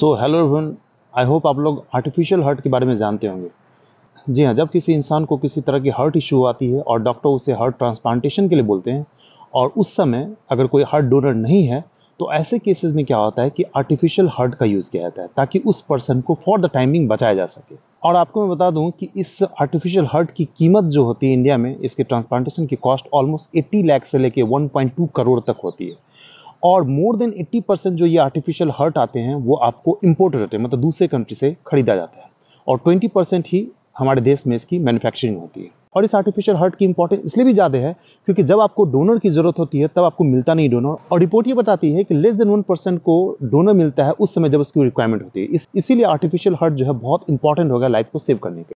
so hello everyone I hope आप लोग artificial heart के बारे में जानते होंगे जी हाँ जब किसी इंसान को किसी तरह की हार्ट इशू आती है और डॉक्टर उसे हार्ट ट्रांसप्लांटेशन के लिए बोलते हैं और उस समय अगर कोई हार्ट डोनर नहीं है तो ऐसे केसेस में क्या होता है कि आर्टिफिशियल हार्ट का यूज़ किया जाता है ताकि उस पर्सन को फॉर द टाइमिंग बचाया जा सके और आपको मैं बता दूं कि इस आर्टिफिशियल हार्ट की कीमत जो होती है इंडिया में इसके ट्रांसप्लांटेशन की कॉस्ट ऑलमोस्ट 80 लाख से लेके 1.2 करोड़ तक होती है और मोर देन 80 परसेंट जो ये आर्टिफिशियल हर्ट आते हैं वो आपको इम्पोर्टेड होते हैं मतलब दूसरे कंट्री से खरीदा जाता है और 20 परसेंट ही हमारे देश में इसकी मैन्युफैक्चरिंग होती है और इस आर्टिफिशियल हर्ट की इंपॉर्टेंस इसलिए भी ज़्यादा है क्योंकि जब आपको डोनर की ज़रूरत होती है तब आपको मिलता नहीं डोनर और रिपोर्ट ये बताती है कि लेस देन वन परसेंट को डोनर मिलता है उस समय जब उसकी रिक्वायरमेंट होती है इस, इसीलिए आर्टिफिशियल हर्ट जो है बहुत इंपॉर्टेंट होगा लाइफ को सेव करने के